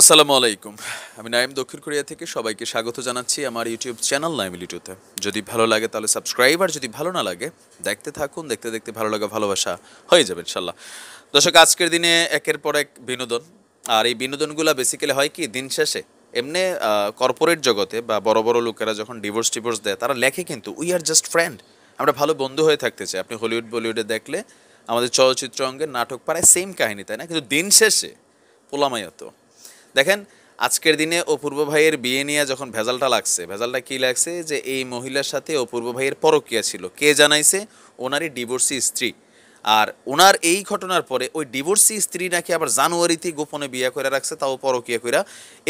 আসসালামু আলাইকুম আমি নাইম দক্ষিণ কোরিয়া থেকে সবাইকে স্বাগত জানাচ্ছি আমার ইউটিউব চ্যানেল নাইম লিটুতে যদি ভালো লাগে তাহলে সাবস্ক্রাইব আর যদি ভালো না লাগে দেখতে থাকুন দেখতে দেখতে ভালো লাগা ভালোবাসা হয়ে যাবে ইনশাল্লাহ দর্শক আজকের দিনে একের পর এক বিনোদন আর এই বিনোদনগুলো বেসিক্যালি হয় কি দিন শেষে এমনি কর্পোরেট জগতে বা বড় বড় লোকেরা যখন ডিভোর্স টিভোর্স দেয় তারা লেখে কিন্তু উই আর জাস্ট ফ্রেন্ড আমরা ভালো বন্ধু হয়ে থাকতে চাই আপনি হলিউড বলিউডে দেখলে আমাদের চলচ্চিত্র অঙ্গের নাটক পাড়ায় সেম কাহিনী তাই না কিন্তু দিন শেষে পোলামাই দেখেন আজকের দিনে অপূর্ব ভাইয়ের বিয়ে নিয়ে যখন ভেজালটা লাগছে ভেজালটা কি লাগছে যে এই মহিলার সাথে অপূর্ব ভাইয়ের পরকিয়া ছিল কে জানাইছে ওনারই ডিভোর্সি স্ত্রী আর ওনার এই ঘটনার পরে ওই ডিভোর্সি স্ত্রী নাকি আবার জানুয়ারিতে গোপনে বিয়ে করে রাখছে তাও পরকিয়া কইরা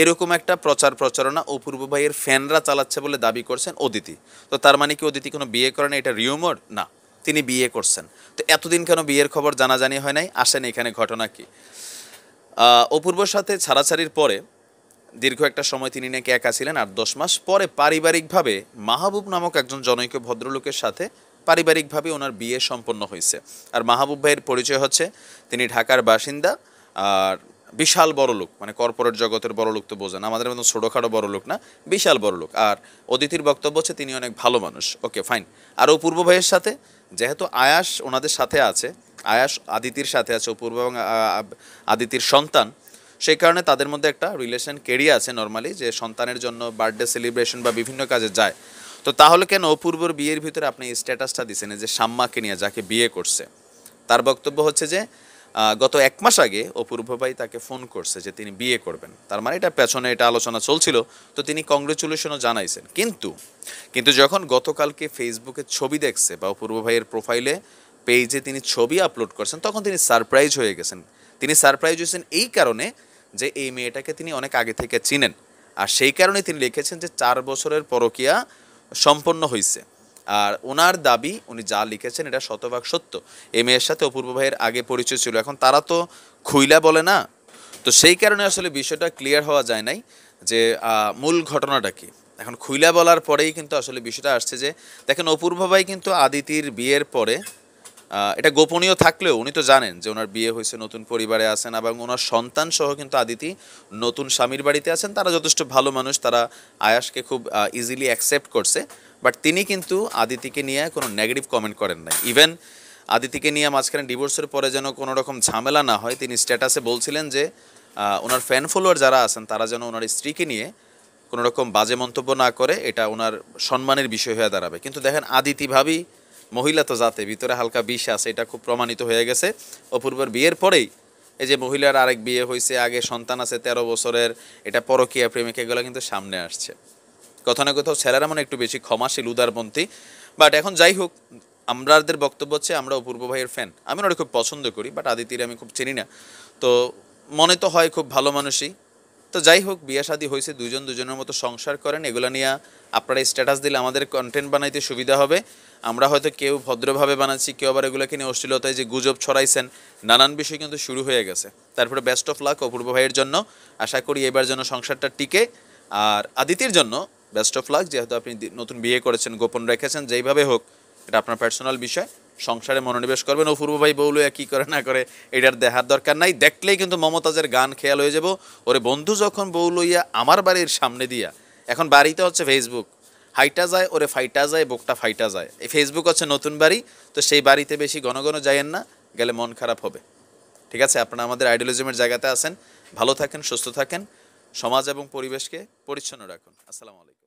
এরকম একটা প্রচার প্রচারণা অপূর্ব ভাইয়ের ফ্যানরা চালাচ্ছে বলে দাবি করছেন অদিতি তো তার মানে কি অদিতি কোনো বিয়ে করে না এটা রিউমর না তিনি বিয়ে করছেন তো এতদিন কেন বিয়ের খবর জানাজানি হয় নাই আসেন এখানে ঘটনা কি অপূর্বর সাথে ছাড়াছাড়ির পরে দীর্ঘ একটা সময় তিনি নাকি একা ছিলেন আর দশ মাস পরে পারিবারিকভাবে মাহবুব নামক একজন জনৈক ভদ্রলোকের সাথে পারিবারিকভাবে ওনার বিয়ে সম্পন্ন হয়েছে আর মাহবুব ভাইয়ের পরিচয় হচ্ছে তিনি ঢাকার বাসিন্দা আর বিশাল বড় লোক মানে কর্পোরেট জগতের বড় লোক তো বোঝেন আমাদের মতো ছোটোখাটো বড় লোক না বিশাল বড় লোক আর অদিতির বক্তব্য হচ্ছে তিনি অনেক ভালো মানুষ ওকে ফাইন আর ও পূর্ব ভাইয়ের সাথে যেহেতু আয়াস ওনাদের সাথে আছে আয়াস আদিতির সাথে আছে অপূর্ব এবং আদিতির সন্তান সেই কারণে তাদের মধ্যে একটা রিলেশন কেরিয়ে আছে নর্মালি যে সন্তানের জন্য বার্থডে সেলিব্রেশন বা বিভিন্ন কাজে যায় তো তাহলে কেন অপূর্বর বিয়ের ভিতরে আপনি স্ট্যাটাসটা দিচ্ছেন যে সাম্মাকে নিয়ে যাকে বিয়ে করছে তার বক্তব্য হচ্ছে যে গত এক মাস আগে অপূর্ব ভাই তাকে ফোন করছে যে তিনি বিয়ে করবেন তার মানে এটা পেছনে এটা আলোচনা চলছিল তো তিনি কংগ্রেচুলেশনও জানাইছেন কিন্তু কিন্তু যখন গতকালকে ফেসবুকে ছবি দেখছে বা অপূর্ব ভাইয়ের প্রোফাইলে পেজে তিনি ছবি আপলোড করছেন তখন তিনি সারপ্রাইজ হয়ে গেছেন তিনি সারপ্রাইজ হয়েছেন এই কারণে যে এই মেয়েটাকে তিনি অনেক আগে থেকে চিনেন আর সেই কারণে তিনি লিখেছেন যে চার বছরের পরকিয়া সম্পন্ন হয়েছে আর ওনার দাবি উনি যা লিখেছেন এটা শতভাগ সত্য এই মেয়ের সাথে অপূর্ব ভাইয়ের আগে পরিচয় ছিল এখন তারা তো খুইলা বলে না তো সেই কারণে আসলে বিষয়টা ক্লিয়ার হওয়া যায় নাই যে মূল ঘটনাটা কি এখন খুইলা বলার পরেই কিন্তু আসলে বিষয়টা আসছে যে দেখেন অপূর্ব ভাই কিন্তু আদিতির বিয়ের পরে এটা গোপনীয় থাকলেও উনি তো জানেন যে ওনার বিয়ে হয়েছে নতুন পরিবারে আছেন এবং ওনার সন্তান সহ কিন্তু আদিতি নতুন স্বামীর বাড়িতে আছেন তারা যথেষ্ট ভালো মানুষ তারা আয়াসকে খুব ইজিলি অ্যাকসেপ্ট করছে বাট তিনি কিন্তু আদিতিকে নিয়ে কোনো নেগেটিভ কমেন্ট করেন নাই ইভেন আদিতিকে নিয়ে মাঝখানে ডিভোর্সের পরে যেন কোনো রকম ঝামেলা না হয় তিনি স্ট্যাটাসে বলছিলেন যে ওনার ফ্যান ফলোয়ার যারা আছেন তারা যেন ওনার স্ত্রীকে নিয়ে কোনো রকম বাজে মন্তব্য না করে এটা ওনার সম্মানের বিষয় হয়ে দাঁড়াবে কিন্তু দেখেন আদিতি ভাবি মহিলা তো জাতে ভিতরে হালকা বিষ আছে এটা খুব প্রমাণিত হয়ে গেছে অপূর্বর বিয়ের পরেই এই যে মহিলার আরেক বিয়ে হয়েছে আগে সন্তান আছে তেরো বছরের এটা পরকীয়া প্রেমিক এগুলো কিন্তু সামনে আসছে কোথাও না কোথাও ছেলেরা মনে একটু বেশি ক্ষমাশীল উদারপন্থী বাট এখন যাই হোক আমরাদের বক্তব্য হচ্ছে আমরা অপূর্ব ভাইয়ের ফ্যান আমি ওনারা খুব পছন্দ করি বাট আদিতির আমি খুব চিনি না তো মনে তো হয় খুব ভালো মানুষই তো যাই হোক বিয়া শাদী হয়েছে দুজন দুজনের মতো সংসার করেন এগুলো নিয়ে আপনারা স্ট্যাটাস দিলে আমাদের কন্টেন্ট বানাইতে সুবিধা হবে আমরা হয়তো কেউ ভদ্রভাবে বানাচ্ছি কেউ আবার এগুলোকে নিয়ে অশ্লীলতায় যে গুজব ছড়াইছেন নানান বিষয় কিন্তু শুরু হয়ে গেছে তারপরে বেস্ট অফ লাক অপূর্ব ভাইয়ের জন্য আশা করি এবার যেন সংসারটা টিকে আর আদিতির জন্য বেস্ট অফ লাক যেহেতু আপনি নতুন বিয়ে করেছেন গোপন রেখেছেন যেইভাবে হোক এটা আপনার পার্সোনাল বিষয় সংসারে মনোনিবেশ করবেন ও পূর্ব ভাই বৌলো কি করে না করে এটার দেখার দরকার নাই দেখলেই কিন্তু মমতাজের গান খেয়াল হয়ে যাব ওরে বন্ধু যখন বৌলইয়া আমার বাড়ির সামনে দিয়া এখন বাড়িতে হচ্ছে ফেসবুক হাইটা যায় ওরে ফাইটা যায় বুকটা ফাইটা যায় এই ফেসবুক হচ্ছে নতুন বাড়ি তো সেই বাড়িতে বেশি ঘন ঘন যায়েন না গেলে মন খারাপ হবে ঠিক আছে আপনারা আমাদের আইডিয়োলজিমের জায়গাতে আসেন ভালো থাকেন সুস্থ থাকেন সমাজ এবং পরিবেশকে পরিচ্ছন্ন রাখুন আসসালামু আলাইকুম